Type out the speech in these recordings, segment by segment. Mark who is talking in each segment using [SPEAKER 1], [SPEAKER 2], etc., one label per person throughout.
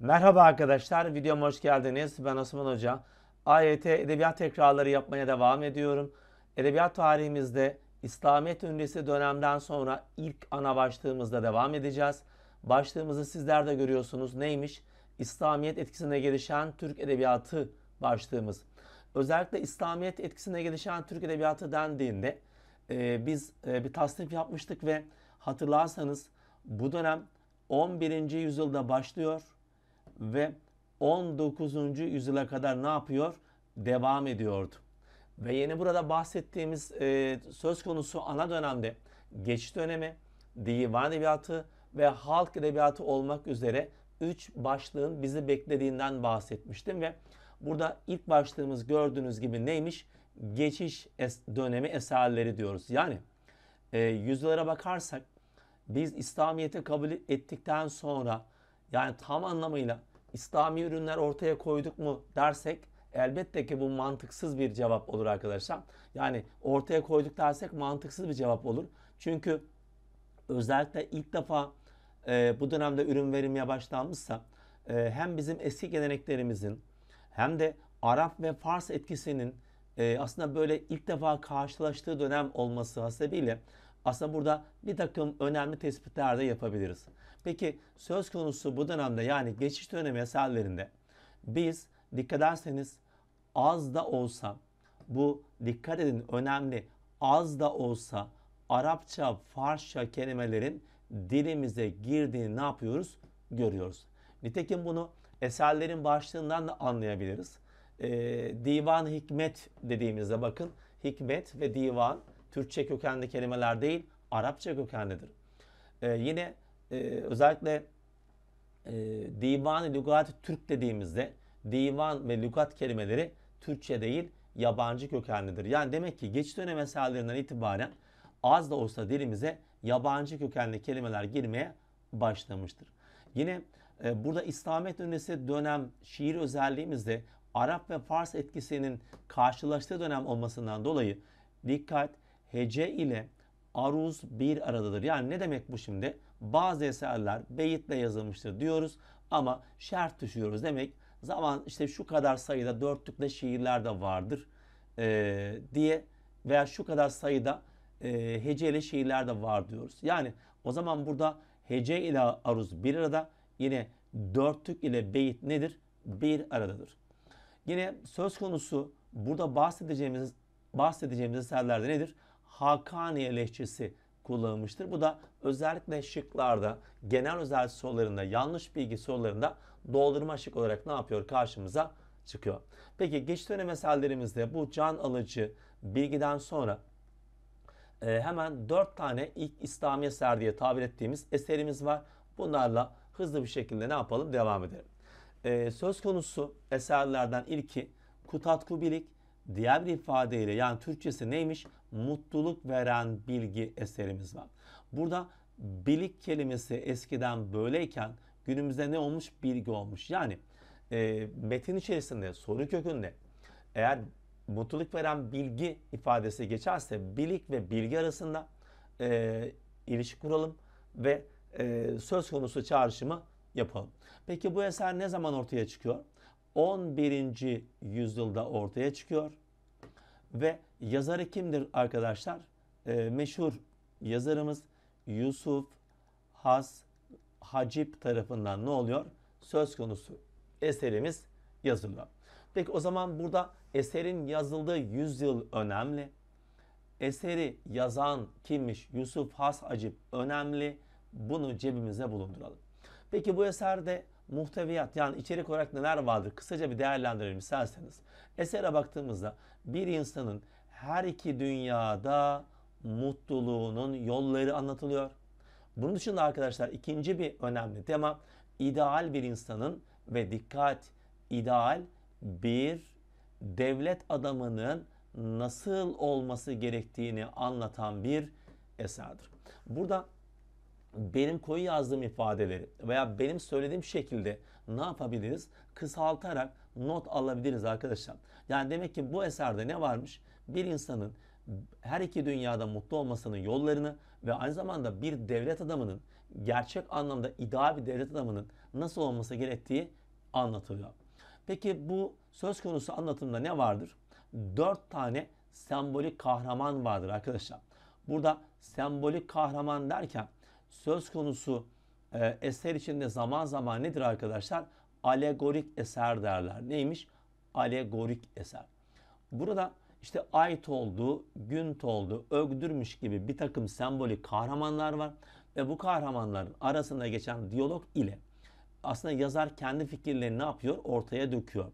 [SPEAKER 1] Merhaba arkadaşlar, videoma hoş geldiniz. Ben Osman Hoca. AYT edebiyat tekrarları yapmaya devam ediyorum. Edebiyat tarihimizde İslamiyet öncesi dönemden sonra ilk ana başlığımızda devam edeceğiz. Başlığımızı sizler de görüyorsunuz. Neymiş? İslamiyet etkisine gelişen Türk Edebiyatı başlığımız. Özellikle İslamiyet etkisine gelişen Türk Edebiyatı dendiğinde e, biz e, bir tasnif yapmıştık ve hatırlarsanız bu dönem 11. yüzyılda başlıyor ve 19. yüzyıla kadar ne yapıyor? Devam ediyordu. Ve yeni burada bahsettiğimiz e, söz konusu ana dönemde geçit dönemi, divan edebiyatı ve halk edebiyatı olmak üzere 3 başlığın bizi beklediğinden bahsetmiştim ve burada ilk başlığımız gördüğünüz gibi neymiş? Geçiş es dönemi eserleri diyoruz. Yani e, yüzyıllara bakarsak biz İslamiyet'i kabul ettikten sonra yani tam anlamıyla İslami ürünler ortaya koyduk mu dersek elbette ki bu mantıksız bir cevap olur arkadaşlar. Yani ortaya koyduk dersek mantıksız bir cevap olur. Çünkü özellikle ilk defa e, bu dönemde ürün verimine başlanmışsa e, hem bizim eski geleneklerimizin hem de Arap ve Fars etkisinin e, aslında böyle ilk defa karşılaştığı dönem olması hasebiyle aslında burada bir takım önemli tespitler de yapabiliriz. Peki söz konusu bu dönemde yani geçiş dönemi eserlerinde biz dikkat ederseniz az da olsa bu dikkat edin önemli az da olsa Arapça, Farsça kelimelerin dilimize girdiğini ne yapıyoruz? Görüyoruz. Nitekim bunu eserlerin başlığından da anlayabiliriz. Ee, divan Hikmet dediğimizde bakın hikmet ve divan Türkçe kökenli kelimeler değil, Arapça kökenlidir. Ee, yine e, özellikle e, divan-ı lügat Türk dediğimizde divan ve lügat kelimeleri Türkçe değil, yabancı kökenlidir. Yani demek ki geç dönem eserlerinden itibaren az da olsa dilimize yabancı kökenli kelimeler girmeye başlamıştır. Yine e, burada İslamiyet öncesi dönem şiir özelliğimizde Arap ve Fars etkisinin karşılaştığı dönem olmasından dolayı dikkat hece ile aruz bir aradadır. Yani ne demek bu şimdi? Bazı eserler beyitle yazılmıştır diyoruz ama şerh düşüyoruz. Demek zaman işte şu kadar sayıda dörtlükle şiirler de vardır e, diye veya şu kadar sayıda e, heceli şiirler de var diyoruz. Yani o zaman burada hece ile aruz bir arada yine dörtlük ile beyit nedir? Bir aradadır. Yine söz konusu burada bahsedeceğimiz bahsedeceğimiz eserlerde nedir? Hakani lehçesi kullanılmıştır. Bu da özellikle şıklarda, genel özel sorularında, yanlış bilgi sorularında doldurma şık olarak ne yapıyor karşımıza çıkıyor. Peki geçit dönem eserlerimizde bu can alıcı bilgiden sonra e, hemen 4 tane ilk İslami eser diye tabir ettiğimiz eserimiz var. Bunlarla hızlı bir şekilde ne yapalım devam edelim. E, söz konusu eserlerden ilki Kutatku Bilik Diğer bir ifadeyle yani Türkçesi neymiş? Mutluluk veren bilgi eserimiz var. Burada bilik kelimesi eskiden böyleyken günümüzde ne olmuş? Bilgi olmuş. Yani e, metin içerisinde soru kökünde eğer mutluluk veren bilgi ifadesi geçerse bilik ve bilgi arasında e, ilişki kuralım ve e, söz konusu çağrışımı yapalım. Peki bu eser ne zaman ortaya çıkıyor? 11. yüzyılda ortaya çıkıyor ve yazarı kimdir arkadaşlar? E, meşhur yazarımız Yusuf Has Hacip tarafından ne oluyor? Söz konusu eserimiz yazılıyor. Peki o zaman burada eserin yazıldığı yüzyıl önemli. Eseri yazan kimmiş? Yusuf Has Hacip önemli. Bunu cebimize bulunduralım. Peki bu eserde muhteviyat yani içerik olarak neler vardır kısaca bir değerlendirelim isterseniz. Esere baktığımızda bir insanın her iki dünyada mutluluğunun yolları anlatılıyor. Bunun dışında arkadaşlar ikinci bir önemli tema ideal bir insanın ve dikkat ideal bir devlet adamının nasıl olması gerektiğini anlatan bir eserdir. Burada benim koyu yazdığım ifadeleri veya benim söylediğim şekilde ne yapabiliriz? Kısaltarak not alabiliriz arkadaşlar. Yani demek ki bu eserde ne varmış? Bir insanın her iki dünyada mutlu olmasının yollarını ve aynı zamanda bir devlet adamının gerçek anlamda ideal bir devlet adamının nasıl olması gerektiği anlatılıyor. Peki bu söz konusu anlatımda ne vardır? Dört tane sembolik kahraman vardır arkadaşlar. Burada sembolik kahraman derken söz konusu e, eser içinde zaman zaman nedir arkadaşlar? Alegorik eser derler. Neymiş? Alegorik eser. Burada işte ait oldu, gün toldu, ögdürmüş gibi bir takım sembolik kahramanlar var. Ve bu kahramanların arasında geçen diyalog ile aslında yazar kendi fikirlerini ne yapıyor? Ortaya döküyor.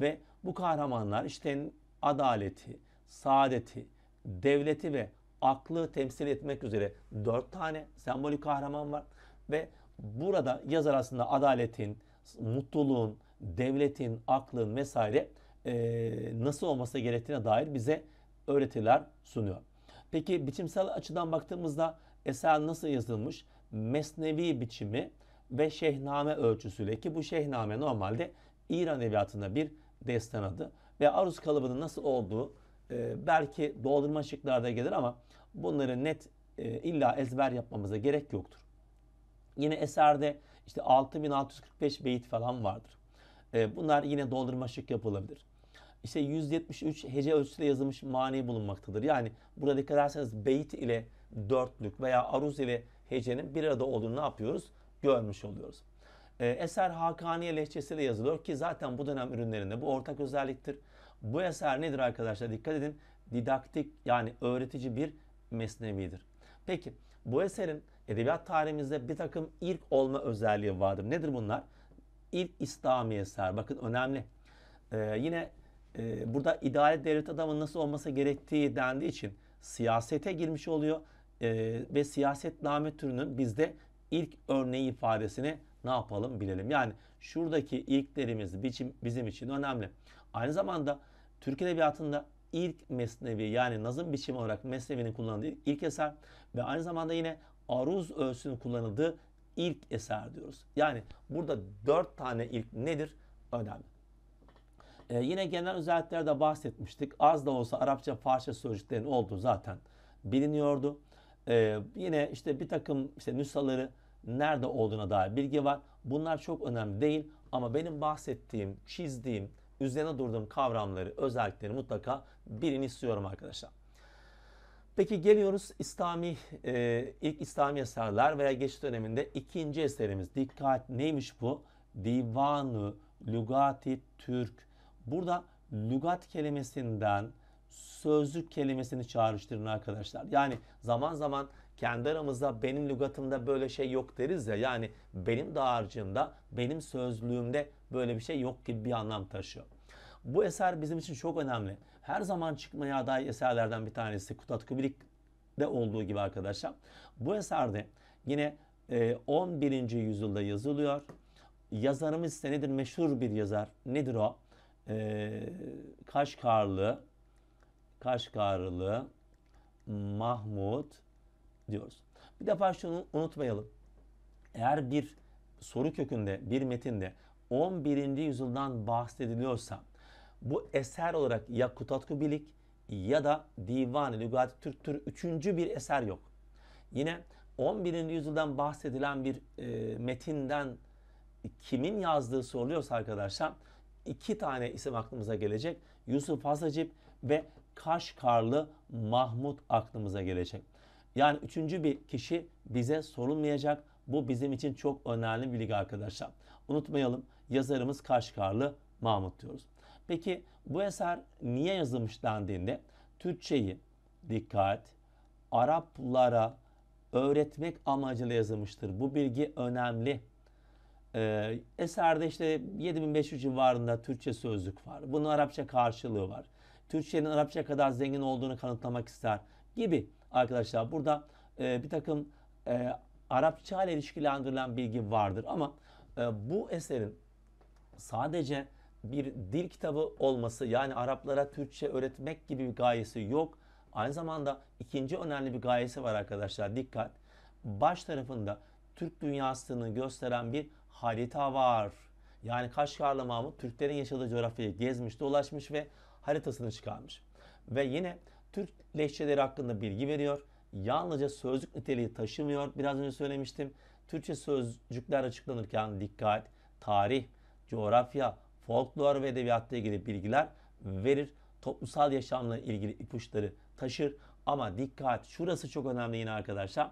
[SPEAKER 1] Ve bu kahramanlar işte adaleti, saadeti, devleti ve aklı temsil etmek üzere dört tane sembolik kahraman var ve burada yazar aslında adaletin, mutluluğun, devletin, aklın vesaire e, nasıl olması gerektiğine dair bize öğretiler sunuyor. Peki biçimsel açıdan baktığımızda eser nasıl yazılmış? Mesnevi biçimi ve şehname ölçüsüyle ki bu şehname normalde İran edebiyatında bir destan adı ve aruz kalıbının nasıl olduğu e, belki doldurma şıklarda gelir ama bunları net e, illa ezber yapmamıza gerek yoktur. Yine eserde işte 6645 beyit falan vardır. E, bunlar yine doldurma şık yapılabilir. İşte 173 hece ölçüsüyle yazılmış mani bulunmaktadır. Yani burada dikkat ederseniz beyit ile dörtlük veya aruz ile hecenin bir arada olduğunu ne yapıyoruz? Görmüş oluyoruz. E, eser Hakaniye lehçesiyle yazılıyor ki zaten bu dönem ürünlerinde bu ortak özelliktir. Bu eser nedir arkadaşlar? Dikkat edin. Didaktik yani öğretici bir mesnevidir. Peki bu eserin edebiyat tarihimizde bir takım ilk olma özelliği vardır. Nedir bunlar? İlk İslami eser. Bakın önemli. Ee, yine e, burada idare devlet adamının nasıl olması gerektiği dendiği için siyasete girmiş oluyor. E, ve siyasetname türünün bizde ilk örneği ifadesini ne yapalım bilelim. Yani şuradaki ilklerimiz biçim, bizim için önemli. Aynı zamanda Türk Edebiyatı'nda ilk mesnevi yani nazım biçimi olarak mesnevinin kullanıldığı ilk eser ve aynı zamanda yine aruz ölçüsünün kullanıldığı ilk eser diyoruz. Yani burada dört tane ilk nedir? Önemli. Ee, yine genel özelliklerde bahsetmiştik. Az da olsa Arapça Farsça sözcüklerin olduğu zaten biliniyordu. Ee, yine işte bir takım işte nüshaları nerede olduğuna dair bilgi var. Bunlar çok önemli değil ama benim bahsettiğim, çizdiğim üzerine durduğum kavramları, özellikleri mutlaka birini istiyorum arkadaşlar. Peki geliyoruz İslami, e, ilk İslami eserler veya geçiş döneminde ikinci eserimiz. Dikkat neymiş bu? Divanı Lugati Türk. Burada lügat kelimesinden sözlük kelimesini çağrıştırın arkadaşlar. Yani zaman zaman kendi aramızda benim lügatımda böyle şey yok deriz ya. Yani benim dağarcığımda, benim sözlüğümde böyle bir şey yok gibi bir anlam taşıyor. Bu eser bizim için çok önemli. Her zaman çıkmaya aday eserlerden bir tanesi Kutat de olduğu gibi arkadaşlar. Bu eserde yine 11. E, yüzyılda yazılıyor. Yazarımız ise nedir? Meşhur bir yazar. Nedir o? E, Kaşgarlı Kaşgarlı Mahmut diyoruz. Bir defa şunu unutmayalım. Eğer bir soru kökünde, bir metinde 11. yüzyıldan bahsediliyorsa bu eser olarak ya Kutatku Bilik ya da Divan-ı Lügat Türk tür üçüncü bir eser yok. Yine 11. yüzyıldan bahsedilen bir e, metinden kimin yazdığı soruluyorsa arkadaşlar iki tane isim aklımıza gelecek. Yusuf Hasacip ve Kaşkarlı Mahmut aklımıza gelecek. Yani üçüncü bir kişi bize sorulmayacak. Bu bizim için çok önemli bir bilgi arkadaşlar. Unutmayalım yazarımız Kaşgarlı Mahmut diyoruz. Peki bu eser niye yazılmış dendiğinde Türkçeyi dikkat Araplara öğretmek amacıyla yazılmıştır. Bu bilgi önemli. Ee, eserde işte 7500 civarında Türkçe sözlük var. Bunun Arapça karşılığı var. Türkçenin Arapça kadar zengin olduğunu kanıtlamak ister gibi arkadaşlar. Burada e, bir takım e, Arapça ile ilişkilendirilen bilgi vardır ama e, bu eserin sadece bir dil kitabı olması yani Araplara Türkçe öğretmek gibi bir gayesi yok. Aynı zamanda ikinci önemli bir gayesi var arkadaşlar dikkat. Baş tarafında Türk dünyasını gösteren bir harita var. Yani Kaşgarlı Mahmut Türklerin yaşadığı coğrafyayı gezmiş, dolaşmış ve haritasını çıkarmış. Ve yine Türk lehçeleri hakkında bilgi veriyor. Yalnızca sözlük niteliği taşımıyor. Biraz önce söylemiştim. Türkçe sözcükler açıklanırken dikkat, tarih, coğrafya, folklor ve edebiyatla ilgili bilgiler verir. Toplumsal yaşamla ilgili ipuçları taşır. Ama dikkat şurası çok önemli yine arkadaşlar.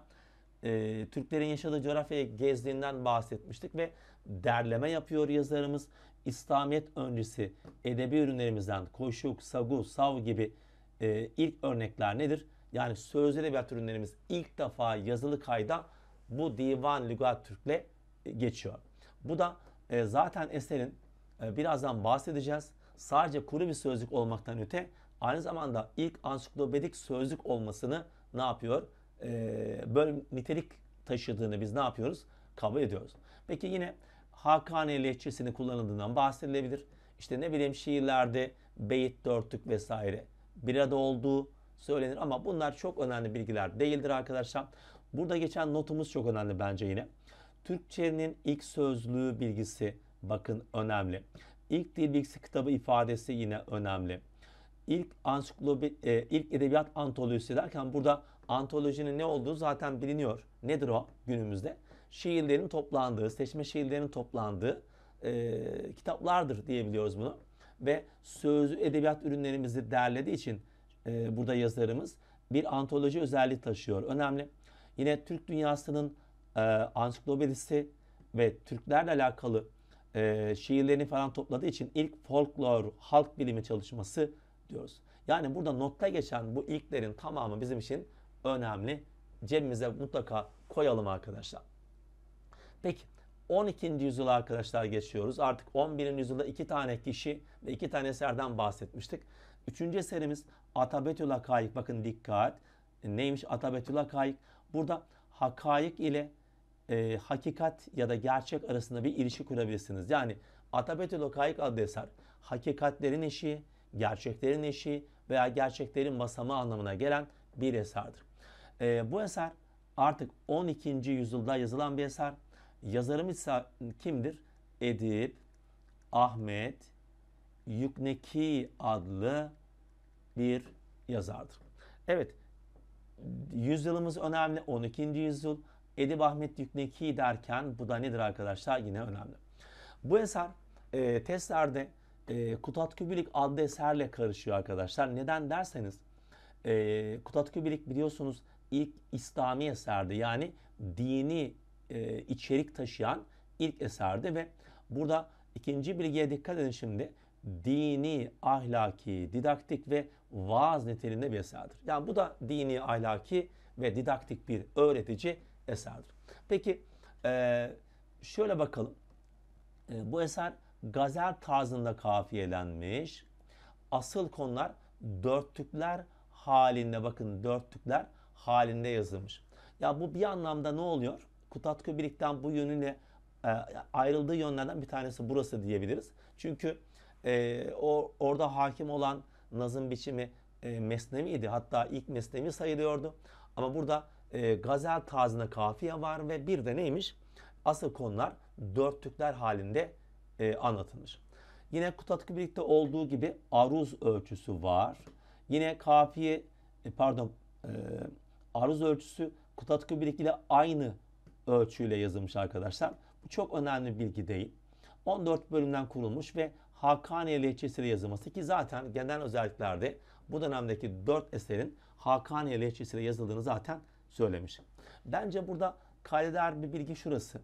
[SPEAKER 1] Ee, Türklerin yaşadığı coğrafyayı gezdiğinden bahsetmiştik ve derleme yapıyor yazarımız. İslamiyet öncesi edebi ürünlerimizden koşuk, sagu, sav gibi e, ilk örnekler nedir? Yani sözlü edebiyat ürünlerimiz ilk defa yazılı kayda bu divan lügat Türk'le geçiyor. Bu da e, zaten eserin e, birazdan bahsedeceğiz. Sadece kuru bir sözlük olmaktan öte aynı zamanda ilk ansiklopedik sözlük olmasını ne yapıyor? E, böyle nitelik taşıdığını biz ne yapıyoruz? Kabul ediyoruz. Peki yine Hakane lehçesini kullanıldığından bahsedilebilir. İşte ne bileyim şiirlerde beyit dörtlük vesaire bir arada olduğu söylenir ama bunlar çok önemli bilgiler değildir arkadaşlar. Burada geçen notumuz çok önemli bence yine. Türkçenin ilk sözlüğü bilgisi bakın önemli. İlk dil bilgisi kitabı ifadesi yine önemli. İlk ansiklopi, e, ilk edebiyat antolojisi derken burada antolojinin ne olduğu zaten biliniyor. Nedir o günümüzde? Şiirlerin toplandığı, seçme şiirlerin toplandığı e, kitaplardır diyebiliyoruz bunu. Ve sözlü edebiyat ürünlerimizi derlediği için e, burada yazarımız bir antoloji özelliği taşıyor. Önemli. Yine Türk dünyasının e, ansiklopedisi ve Türklerle alakalı e, şiirlerini falan topladığı için ilk folklor, halk bilimi çalışması diyoruz. Yani burada notta geçen bu ilklerin tamamı bizim için önemli. Cebimize mutlaka koyalım arkadaşlar. Peki 12. yüzyıla arkadaşlar geçiyoruz. Artık 11. yüzyılda iki tane kişi ve iki tane eserden bahsetmiştik. Üçüncü eserimiz Atabetül Hakayık. Bakın dikkat. E, neymiş Atabetül Hakayık? Burada hakayık ile e, hakikat ya da gerçek arasında bir ilişki kurabilirsiniz. Yani Atabetül Okaik adlı eser hakikatlerin eşi, gerçeklerin eşi veya gerçeklerin masamı anlamına gelen bir eserdir. E, bu eser artık 12. yüzyılda yazılan bir eser. Yazarımız kimdir? Edip Ahmet Yükneki adlı bir yazardır. Evet, yüzyılımız önemli. 12. yüzyıl Edip Ahmet Yükneki derken bu da nedir arkadaşlar? Yine önemli. Bu eser e, testlerde e, Kutat Kübilik adlı eserle karışıyor arkadaşlar. Neden derseniz e, Kutat Kübilik biliyorsunuz ilk İslami eserdi. Yani dini e, içerik taşıyan ilk eserdi ve burada ikinci bilgiye dikkat edin şimdi. Dini, ahlaki, didaktik ve vaaz niteliğinde bir eserdir. Yani bu da dini, ahlaki ve didaktik bir öğretici eserdir. Peki e, şöyle bakalım. E, bu eser gazel tarzında kafiyelenmiş. Asıl konular dörtlükler halinde bakın dörtlükler halinde yazılmış. Ya bu bir anlamda ne oluyor? Kutatköy Birik'ten bu yönüyle e, ayrıldığı yönlerden bir tanesi burası diyebiliriz. Çünkü e, o orada hakim olan nazım biçimi e, idi. Hatta ilk mesnevi sayılıyordu. Ama burada e, gazel tarzında kafiye var ve bir de neymiş? Asıl konular dörtlükler halinde e, anlatılmış. Yine Kutatkı birlikte olduğu gibi aruz ölçüsü var. Yine kafiye e, pardon e, aruz ölçüsü Kutatkı birlikte ile aynı ölçüyle yazılmış arkadaşlar. Bu çok önemli bir bilgi değil. 14 bölümden kurulmuş ve Hakaniye lehçesiyle yazılması ki zaten genel özelliklerde bu dönemdeki 4 eserin Hakaniye lehçesiyle yazıldığını zaten söylemiş. Bence burada kaydeder bir bilgi şurası.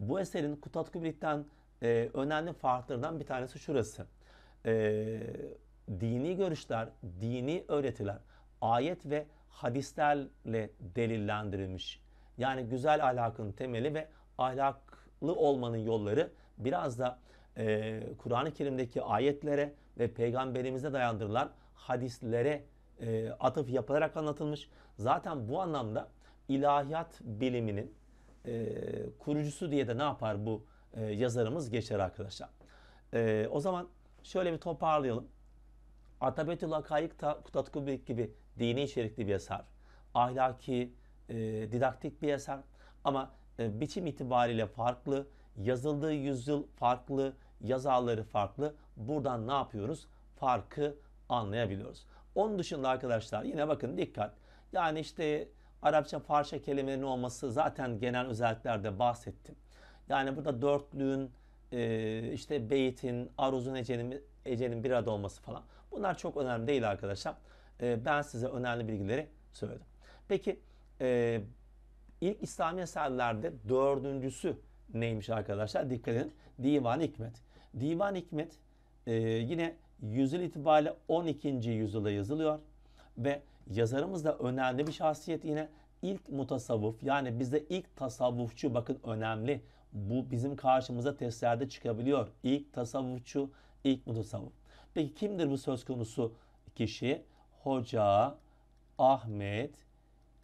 [SPEAKER 1] Bu eserin Kutat Kubrick'ten e, önemli farklarından bir tanesi şurası. E, dini görüşler, dini öğretiler ayet ve hadislerle delillendirilmiş. Yani güzel ahlakın temeli ve ahlaklı olmanın yolları biraz da e, Kur'an-ı Kerim'deki ayetlere ve peygamberimize dayandırılan hadislere e, atıf yapılarak anlatılmış. Zaten bu anlamda ilahiyat biliminin e, kurucusu diye de ne yapar bu e, yazarımız geçer arkadaşlar. E, o zaman şöyle bir toparlayalım. Atabetül Hakayık Kutatkubilik gibi dini içerikli bir eser. Ahlaki, e, didaktik bir eser. Ama e, biçim itibariyle farklı, yazıldığı yüzyıl farklı, yazarları farklı. Buradan ne yapıyoruz? Farkı anlayabiliyoruz. Onun dışında arkadaşlar yine bakın dikkat. Yani işte Arapça parça kelimelerin olması zaten genel özelliklerde bahsettim. Yani burada dörtlüğün, e, işte beytin, aruzun, ecenin, ecenin bir arada olması falan. Bunlar çok önemli değil arkadaşlar. E, ben size önemli bilgileri söyledim. Peki e, ilk İslami eserlerde dördüncüsü neymiş arkadaşlar? Dikkat edin. Divan Hikmet. Divan Hikmet e, yine yüzyıl itibariyle 12. yüzyıla yazılıyor ve yazarımız da önemli bir şahsiyet yine ilk mutasavvuf yani bize ilk tasavvufçu bakın önemli bu bizim karşımıza testlerde çıkabiliyor. İlk tasavvufçu, ilk mutasavvuf. Peki kimdir bu söz konusu kişi? Hoca Ahmet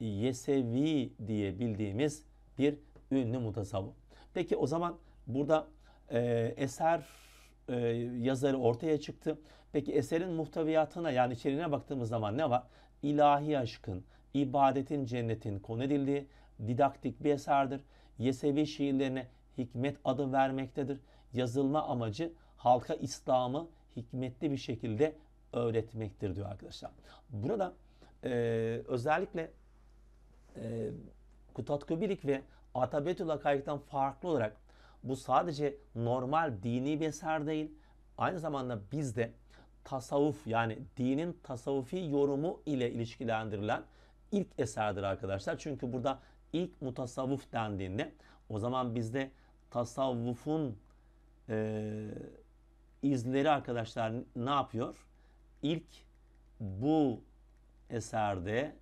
[SPEAKER 1] Yesevi diye bildiğimiz bir ünlü mutasavvuf. Peki o zaman burada e, eser e, yazarı ortaya çıktı. Peki eserin muhteviyatına yani içeriğine baktığımız zaman ne var? İlahi aşkın, ibadetin, cennetin konu edildiği didaktik bir eserdir. Yesevi şiirlerine hikmet adı vermektedir. Yazılma amacı halka İslam'ı hikmetli bir şekilde öğretmektir diyor arkadaşlar. Burada e, özellikle e, Kutatköbilik ve Atabetül Hakayık'tan farklı olarak bu sadece normal dini bir eser değil. Aynı zamanda bizde tasavvuf yani dinin tasavvufi yorumu ile ilişkilendirilen ilk eserdir arkadaşlar. Çünkü burada ilk mutasavvuf dendiğinde o zaman bizde tasavvufun e, izleri arkadaşlar ne yapıyor? İlk bu eserde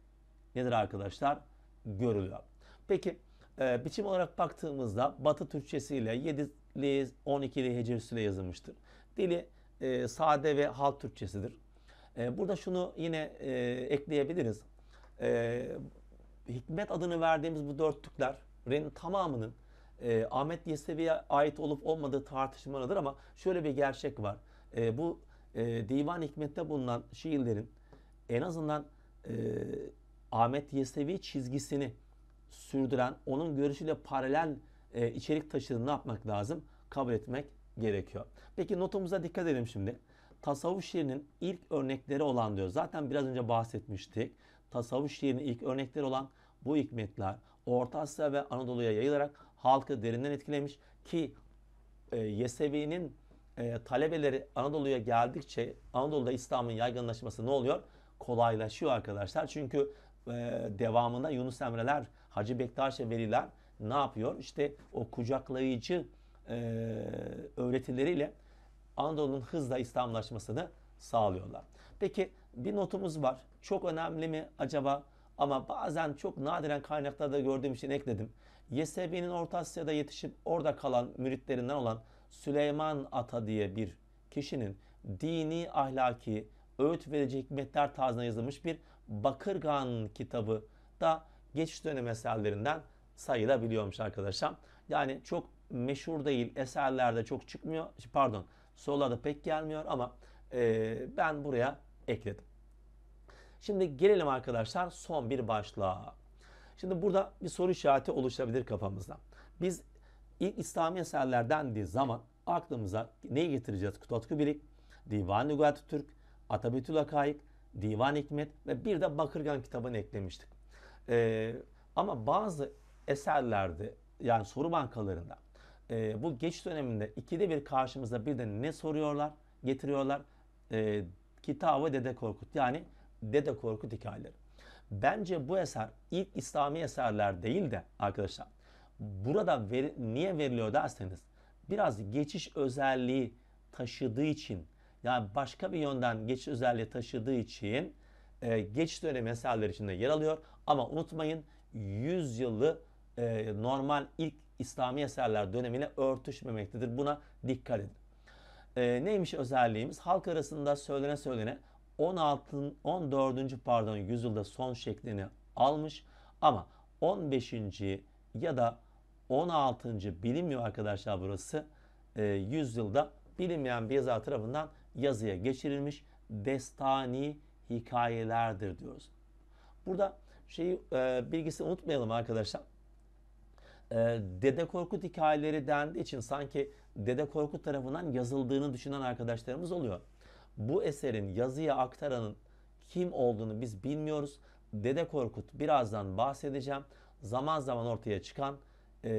[SPEAKER 1] nedir arkadaşlar? Görülüyor. Peki e, biçim olarak baktığımızda Batı Türkçesiyle 7'li 12'li hece üstüyle yazılmıştır. Dili e, sade ve halk Türkçesidir. E, burada şunu yine e, ekleyebiliriz. E, hikmet adını verdiğimiz bu dörtlüklerin tamamının e, Ahmet Yesevi'ye ait olup olmadığı tartışmalıdır ama şöyle bir gerçek var. E, bu e, divan hikmette bulunan şiirlerin en azından e, Ahmet Yesevi çizgisini sürdüren, onun görüşüyle paralel e, içerik taşıdığını ne yapmak lazım? Kabul etmek gerekiyor. Peki notumuza dikkat edelim şimdi. Tasavvuf şiirinin ilk örnekleri olan diyor. Zaten biraz önce bahsetmiştik. Tasavvuf şiirinin ilk örnekleri olan bu hikmetler Orta Asya ve Anadolu'ya yayılarak halkı derinden etkilemiş ki e, Yesevi'nin e, talebeleri Anadolu'ya geldikçe Anadolu'da İslam'ın yaygınlaşması ne oluyor? Kolaylaşıyor arkadaşlar. Çünkü e, devamında Yunus Emre'ler Hacı Bektaş'a verilen ne yapıyor? İşte o kucaklayıcı e, öğretileriyle Anadolu'nun hızla İslamlaşmasını sağlıyorlar. Peki bir notumuz var. Çok önemli mi acaba? Ama bazen çok nadiren kaynaklarda gördüğüm için ekledim. Yesevi'nin Orta Asya'da yetişip orada kalan müritlerinden olan Süleyman Ata diye bir kişinin dini, ahlaki, öğüt verecek metler tarzına yazılmış bir Bakırgan kitabı da geçiş dönemi eserlerinden sayılabiliyormuş arkadaşlar. Yani çok meşhur değil eserlerde çok çıkmıyor. Pardon sorularda pek gelmiyor ama e, ben buraya ekledim. Şimdi gelelim arkadaşlar son bir başlığa. Şimdi burada bir soru işareti oluşabilir kafamızda. Biz ilk İslami eserler dendiği zaman aklımıza neyi getireceğiz? Kutatku Bilik, Divan-ı Türk, Atabetül Akaik, Divan Hikmet ve bir de Bakırgan kitabını eklemiştik. E, ama bazı eserlerde yani soru bankalarında e, bu geçiş döneminde ikide bir karşımıza bir de ne soruyorlar? Getiriyorlar e, Kitabı Dede Korkut yani Dede Korkut hikayeleri. Bence bu eser ilk İslami eserler değil de arkadaşlar burada veri, niye veriliyor derseniz biraz geçiş özelliği taşıdığı için yani başka bir yönden geçiş özelliği taşıdığı için e, geçiş dönemi eserler içinde yer alıyor. Ama unutmayın 100 yıllı e, normal ilk İslami eserler dönemine örtüşmemektedir. Buna dikkat edin. E, neymiş özelliğimiz? Halk arasında söylene söylene 16. 14. pardon yüzyılda son şeklini almış ama 15. ya da 16. bilinmiyor arkadaşlar burası. E, yüzyılda bilinmeyen bir yazar tarafından yazıya geçirilmiş. Destani hikayelerdir diyoruz. Burada şeyi e, bilgisini unutmayalım arkadaşlar. E, Dede Korkut hikayeleri dendiği için sanki Dede Korkut tarafından yazıldığını düşünen arkadaşlarımız oluyor. Bu eserin yazıya aktaranın kim olduğunu biz bilmiyoruz. Dede Korkut birazdan bahsedeceğim. Zaman zaman ortaya çıkan e,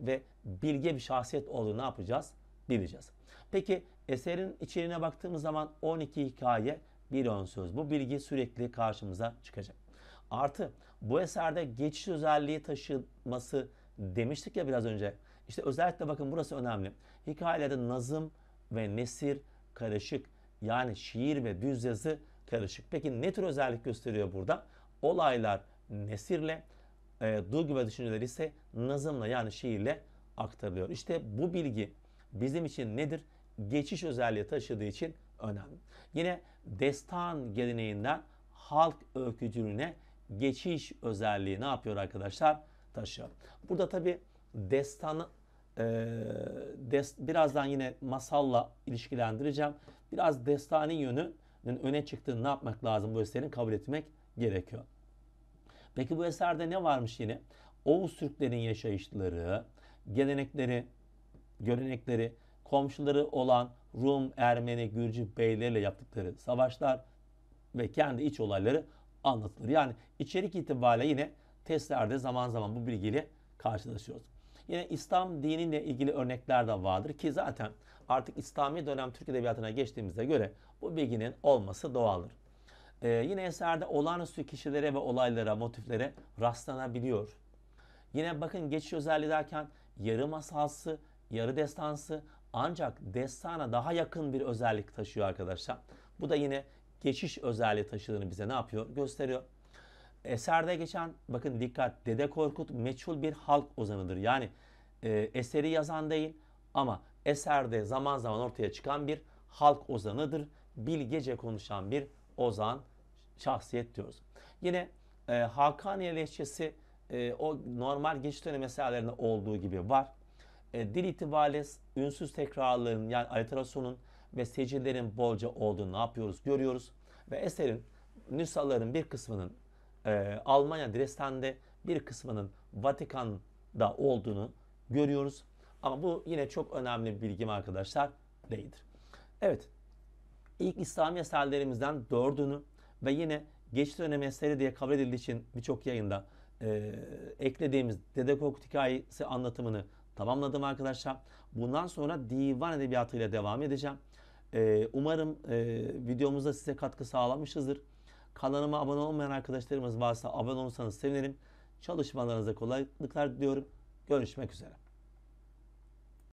[SPEAKER 1] ve bilge bir şahsiyet olduğunu ne yapacağız? Bileceğiz. Peki eserin içeriğine baktığımız zaman 12 hikaye bir ön söz. Bu bilgi sürekli karşımıza çıkacak. Artı bu eserde geçiş özelliği taşıması demiştik ya biraz önce. İşte özellikle bakın burası önemli. Hikayelerde nazım ve nesir karışık. Yani şiir ve düz yazı karışık. Peki ne tür özellik gösteriyor burada? Olaylar nesirle, e, duygu ve düşünceler ise nazımla yani şiirle aktarılıyor. İşte bu bilgi bizim için nedir? Geçiş özelliği taşıdığı için önem. Yine destan geleneğinden halk öykücülüğüne geçiş özelliği ne yapıyor arkadaşlar? Taşıyor. Burada tabi destanı e, dest, birazdan yine masalla ilişkilendireceğim. Biraz destani yönünün öne çıktığını ne yapmak lazım bu eserin kabul etmek gerekiyor. Peki bu eserde ne varmış yine? Oğuz Türklerin yaşayışları, gelenekleri, görenekleri, komşuları olan Rum, Ermeni, Gürcü beylerle yaptıkları savaşlar ve kendi iç olayları anlatılır. Yani içerik itibariyle yine testlerde zaman zaman bu bilgiyle karşılaşıyoruz. Yine İslam diniyle ilgili örnekler de vardır ki zaten artık İslami dönem Türk Edebiyatı'na geçtiğimizde göre bu bilginin olması doğaldır. Ee, yine eserde olağanüstü kişilere ve olaylara, motiflere rastlanabiliyor. Yine bakın geçiş özelliği derken yarı masalsı, yarı destansı, ancak destana daha yakın bir özellik taşıyor arkadaşlar. Bu da yine geçiş özelliği taşıdığını bize ne yapıyor? Gösteriyor. Eserde geçen bakın dikkat Dede Korkut meçhul bir halk ozanıdır. Yani e, eseri yazan değil ama eserde zaman zaman ortaya çıkan bir halk ozanıdır. Bilgece konuşan bir ozan şahsiyet diyoruz. Yine e, Hakaniye lehçesi e, o normal geçiş dönemi eserlerinde olduğu gibi var e, dil itibariyle ünsüz tekrarların yani aliterasyonun ve secillerin bolca olduğunu ne yapıyoruz görüyoruz. Ve eserin nüshaların bir kısmının e, Almanya Dresden'de bir kısmının Vatikan'da olduğunu görüyoruz. Ama bu yine çok önemli bir bilgim arkadaşlar değildir. Evet ilk İslami eserlerimizden dördünü ve yine geçit dönemi eseri diye kabul edildiği için birçok yayında e, eklediğimiz Dede Korkut hikayesi anlatımını Tamamladım arkadaşlar. Bundan sonra divan edebiyatıyla devam edeceğim. Ee, umarım e, videomuzda size katkı sağlamışızdır. Kanalıma abone olmayan arkadaşlarımız varsa abone olursanız sevinirim. Çalışmalarınıza kolaylıklar diliyorum. Görüşmek üzere.